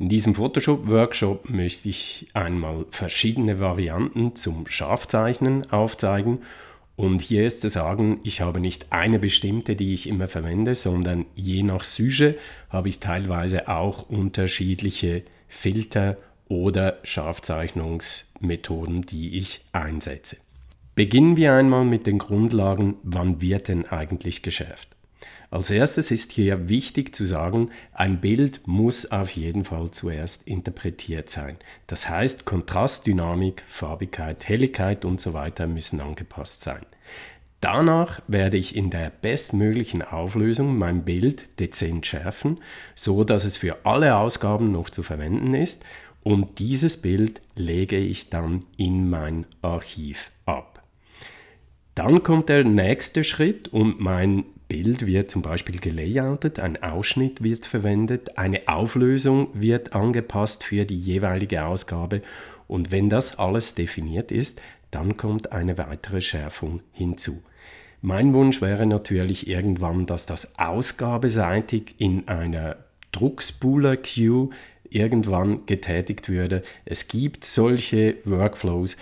In diesem Photoshop-Workshop möchte ich einmal verschiedene Varianten zum Scharfzeichnen aufzeigen. Und hier ist zu sagen, ich habe nicht eine bestimmte, die ich immer verwende, sondern je nach Sujet habe ich teilweise auch unterschiedliche Filter oder Scharfzeichnungsmethoden, die ich einsetze. Beginnen wir einmal mit den Grundlagen, wann wird denn eigentlich geschärft? Als erstes ist hier wichtig zu sagen, ein Bild muss auf jeden Fall zuerst interpretiert sein. Das heißt, Kontrast, Dynamik, Farbigkeit, Helligkeit und so weiter müssen angepasst sein. Danach werde ich in der bestmöglichen Auflösung mein Bild dezent schärfen, so dass es für alle Ausgaben noch zu verwenden ist und dieses Bild lege ich dann in mein Archiv ab. Dann kommt der nächste Schritt und mein Bild wird zum Beispiel gelayoutet, ein Ausschnitt wird verwendet, eine Auflösung wird angepasst für die jeweilige Ausgabe und wenn das alles definiert ist, dann kommt eine weitere Schärfung hinzu. Mein Wunsch wäre natürlich irgendwann, dass das ausgabeseitig in einer Druckspooler-Queue irgendwann getätigt würde. Es gibt solche Workflows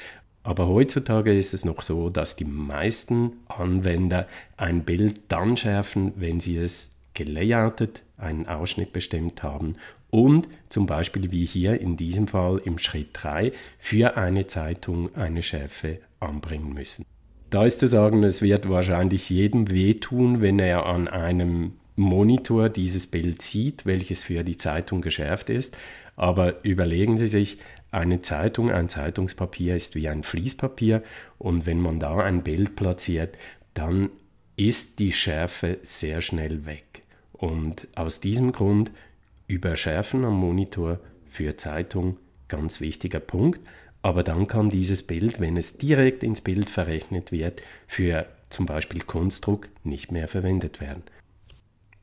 aber heutzutage ist es noch so, dass die meisten Anwender ein Bild dann schärfen, wenn sie es gelayoutet, einen Ausschnitt bestimmt haben und zum Beispiel wie hier in diesem Fall im Schritt 3 für eine Zeitung eine Schärfe anbringen müssen. Da ist zu sagen, es wird wahrscheinlich jedem wehtun, wenn er an einem Monitor dieses Bild sieht, welches für die Zeitung geschärft ist, aber überlegen Sie sich, eine Zeitung, ein Zeitungspapier ist wie ein Fließpapier und wenn man da ein Bild platziert, dann ist die Schärfe sehr schnell weg. Und aus diesem Grund überschärfen am Monitor für Zeitung ganz wichtiger Punkt. Aber dann kann dieses Bild, wenn es direkt ins Bild verrechnet wird, für zum Beispiel Kunstdruck nicht mehr verwendet werden.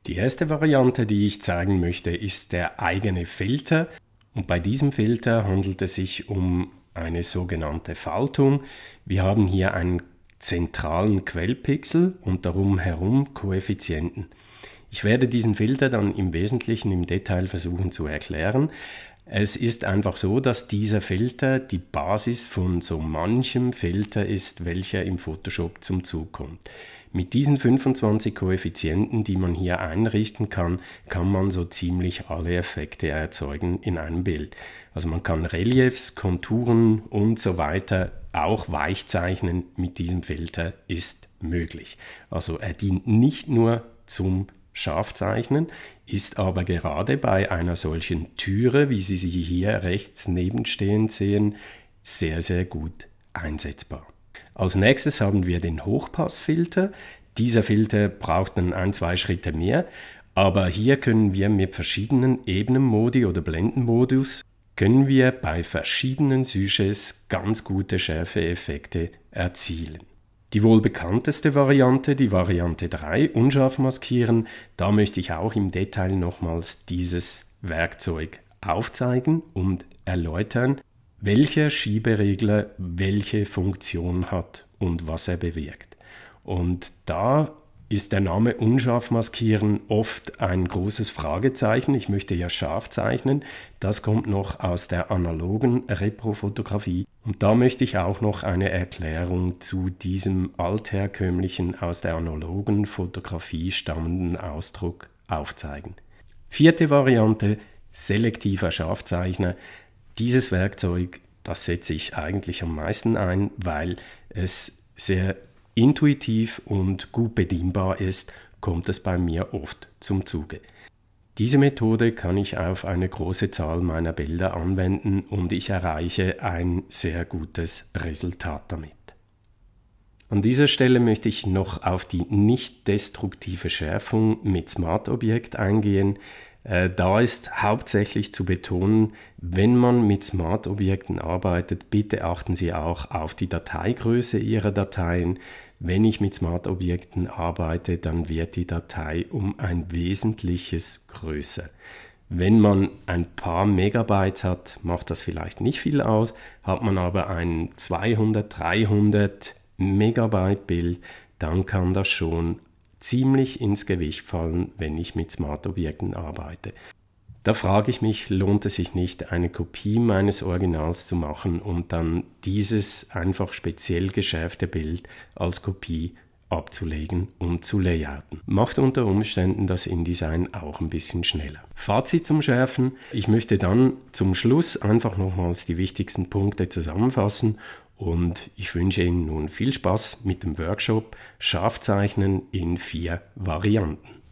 Die erste Variante, die ich zeigen möchte, ist der eigene Filter. Und bei diesem Filter handelt es sich um eine sogenannte Faltung. Wir haben hier einen zentralen Quellpixel und darum herum Koeffizienten. Ich werde diesen Filter dann im Wesentlichen im Detail versuchen zu erklären. Es ist einfach so, dass dieser Filter die Basis von so manchem Filter ist, welcher im Photoshop zum Zug kommt. Mit diesen 25 Koeffizienten, die man hier einrichten kann, kann man so ziemlich alle Effekte erzeugen in einem Bild. Also man kann Reliefs, Konturen und so weiter auch weichzeichnen mit diesem Filter ist möglich. Also er dient nicht nur zum Scharfzeichnen, ist aber gerade bei einer solchen Türe, wie Sie sie hier rechts nebenstehend sehen, sehr, sehr gut einsetzbar. Als nächstes haben wir den Hochpassfilter. Dieser Filter braucht dann ein, zwei Schritte mehr, aber hier können wir mit verschiedenen Ebenenmodi oder Blendenmodus können wir bei verschiedenen Sujets ganz gute Schärfeeffekte erzielen. Die wohl bekannteste Variante, die Variante 3, unscharf maskieren, da möchte ich auch im Detail nochmals dieses Werkzeug aufzeigen und erläutern welcher Schieberegler welche Funktion hat und was er bewirkt. Und da ist der Name unscharf maskieren oft ein großes Fragezeichen. Ich möchte ja scharf zeichnen. Das kommt noch aus der analogen Reprofotografie. Und da möchte ich auch noch eine Erklärung zu diesem altherkömmlichen aus der analogen Fotografie stammenden Ausdruck aufzeigen. Vierte Variante, selektiver Scharfzeichner dieses Werkzeug, das setze ich eigentlich am meisten ein, weil es sehr intuitiv und gut bedienbar ist, kommt es bei mir oft zum Zuge. Diese Methode kann ich auf eine große Zahl meiner Bilder anwenden und ich erreiche ein sehr gutes Resultat damit. An dieser Stelle möchte ich noch auf die nicht destruktive Schärfung mit Smart Objekt eingehen. Äh, da ist hauptsächlich zu betonen, wenn man mit Smart-Objekten arbeitet, bitte achten Sie auch auf die Dateigröße Ihrer Dateien. Wenn ich mit Smart-Objekten arbeite, dann wird die Datei um ein wesentliches größer. Wenn man ein paar Megabytes hat, macht das vielleicht nicht viel aus. Hat man aber ein 200, 300 Megabyte Bild, dann kann das schon ziemlich ins Gewicht fallen, wenn ich mit Smart-Objekten arbeite. Da frage ich mich, lohnt es sich nicht, eine Kopie meines Originals zu machen und dann dieses einfach speziell geschärfte Bild als Kopie abzulegen und zu layouten. Macht unter Umständen das InDesign auch ein bisschen schneller. Fazit zum Schärfen. Ich möchte dann zum Schluss einfach nochmals die wichtigsten Punkte zusammenfassen und ich wünsche Ihnen nun viel Spaß mit dem Workshop Scharfzeichnen in vier Varianten.